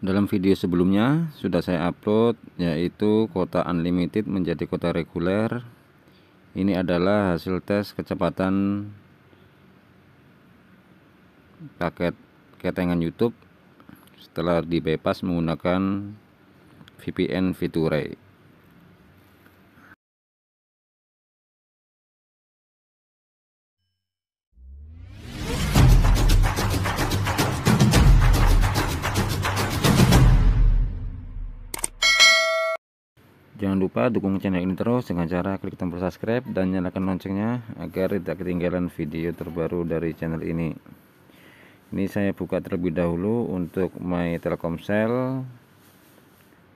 Dalam video sebelumnya sudah saya upload yaitu kota unlimited menjadi kota reguler. Ini adalah hasil tes kecepatan paket ketengan YouTube setelah dibebas menggunakan VPN Vituray. Jangan lupa dukung channel ini terus dengan cara klik tombol subscribe dan nyalakan loncengnya agar tidak ketinggalan video terbaru dari channel ini. Ini saya buka terlebih dahulu untuk My Telkomsel.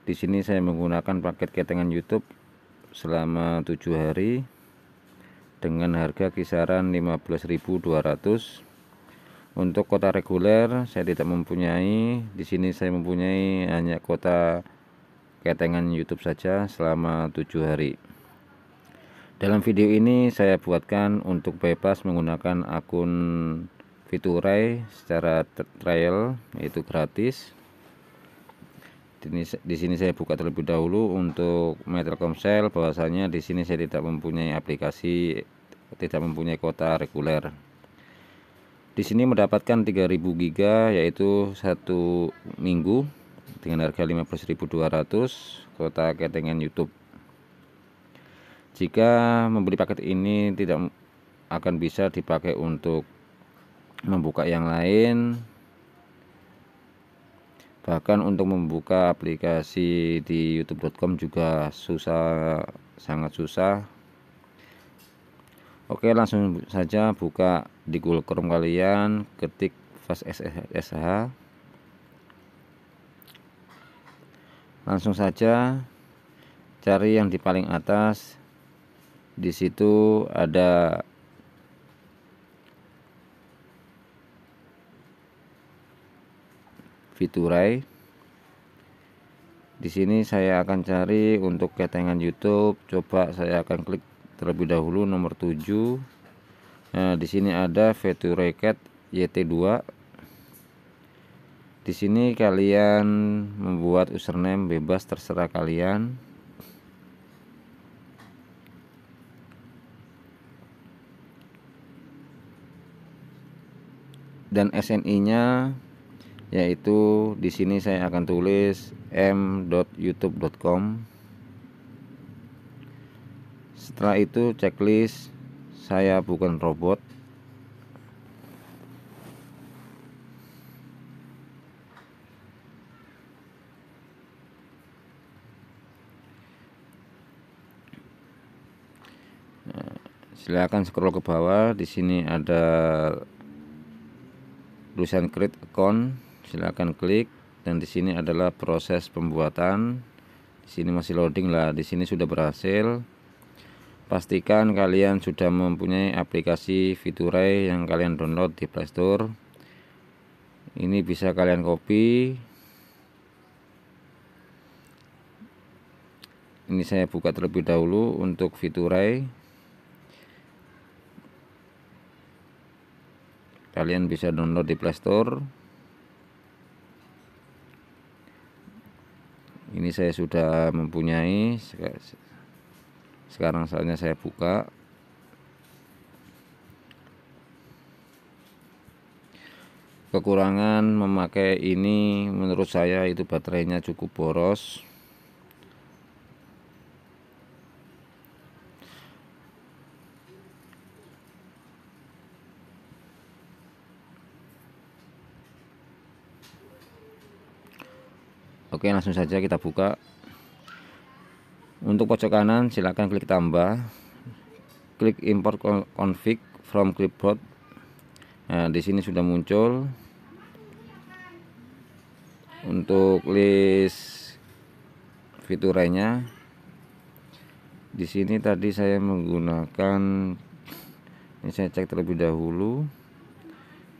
Di sini saya menggunakan paket ketengan YouTube selama 7 hari dengan harga kisaran 15.200. Untuk kota reguler saya tidak mempunyai. Di sini saya mempunyai hanya kota ketengan YouTube saja selama tujuh hari. Dalam video ini saya buatkan untuk bebas menggunakan akun Fiturai secara trial yaitu gratis. Di sini saya buka terlebih dahulu untuk Metalcomsel bahwasanya di sini saya tidak mempunyai aplikasi tidak mempunyai kuota reguler. Di sini mendapatkan 3000 giga yaitu satu minggu dengan harga 15.200 kota ketengan YouTube jika membeli paket ini tidak akan bisa dipakai untuk membuka yang lain bahkan untuk membuka aplikasi di youtube.com juga susah sangat susah oke langsung saja buka di Google Chrome kalian ketik fast SSH langsung saja cari yang di paling atas di situ ada fiturai di sini saya akan cari untuk ketengan YouTube coba saya akan klik terlebih dahulu nomor 7 nah di sini ada fiturai cat YT2 di sini kalian membuat username bebas terserah kalian. Dan SNI-nya yaitu di sini saya akan tulis m.youtube.com setelah itu checklist saya bukan robot silakan scroll ke bawah di sini ada tulisan create account silakan klik dan di sini adalah proses pembuatan di sini masih loading lah di sini sudah berhasil pastikan kalian sudah mempunyai aplikasi Fiturai yang kalian download di Playstore ini bisa kalian copy ini saya buka terlebih dahulu untuk Fiturai kalian bisa download di playstore ini saya sudah mempunyai sekarang saatnya saya buka kekurangan memakai ini menurut saya itu baterainya cukup boros Oke langsung saja kita buka Untuk pojok kanan silahkan klik tambah Klik import config from clipboard Nah di sini sudah muncul Untuk list fitur lainnya di sini tadi saya menggunakan ini saya cek terlebih dahulu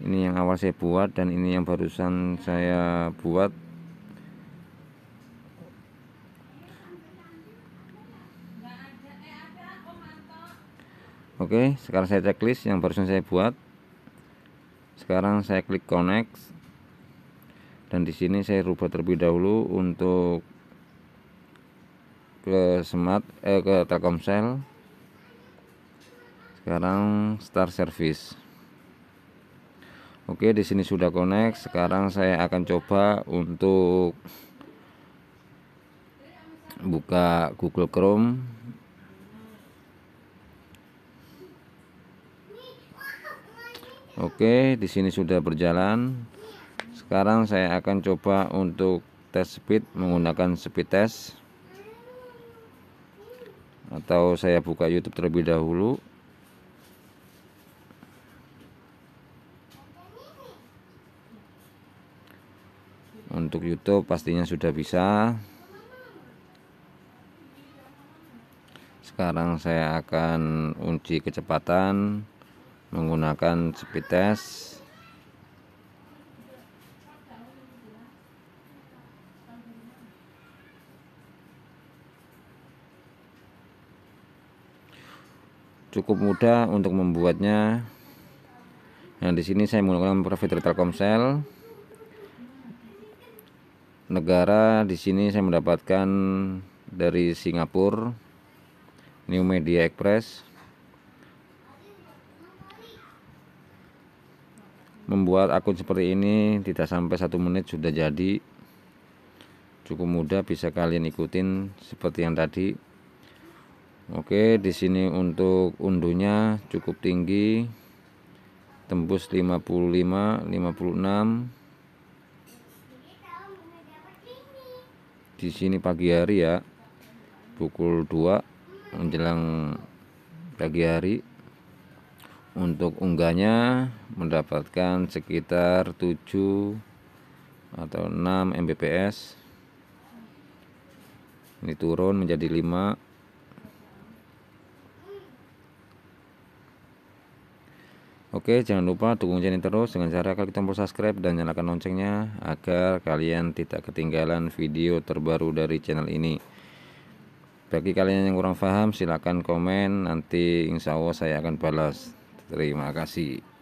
ini yang awal saya buat dan ini yang barusan saya buat Oke, sekarang saya checklist yang barusan saya buat. Sekarang saya klik connect. Dan di sini saya rubah terlebih dahulu untuk ke Smart eh ke Telkomsel. Sekarang start service. Oke, di sini sudah connect. Sekarang saya akan coba untuk buka Google Chrome Oke, di sini sudah berjalan. Sekarang saya akan coba untuk tes speed menggunakan speed test. Atau saya buka YouTube terlebih dahulu. Untuk YouTube pastinya sudah bisa. Sekarang saya akan unci kecepatan menggunakan speed test cukup mudah untuk membuatnya. Nah, di sini saya menggunakan provider Telkomsel. Negara di sini saya mendapatkan dari Singapura New Media Express membuat akun seperti ini tidak sampai satu menit sudah jadi cukup mudah bisa kalian ikutin seperti yang tadi Oke di sini untuk unduhnya cukup tinggi tembus 55 56 di sini pagi hari ya pukul 2 menjelang pagi hari untuk unggahnya mendapatkan sekitar 7 atau 6 Mbps ini turun menjadi 5 Oke jangan lupa dukung channel terus dengan cara klik tombol subscribe dan nyalakan loncengnya agar kalian tidak ketinggalan video terbaru dari channel ini bagi kalian yang kurang paham silahkan komen nanti insya Allah saya akan balas Terima kasih.